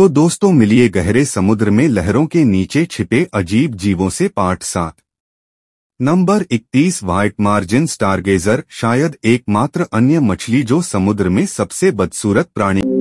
तो दोस्तों मिलिए गहरे समुद्र में लहरों के नीचे छिपे अजीब जीवों से पाठ सात नंबर 31 व्हाइट मार्जिन स्टारगेजर शायद एकमात्र अन्य मछली जो समुद्र में सबसे बदसूरत प्राणी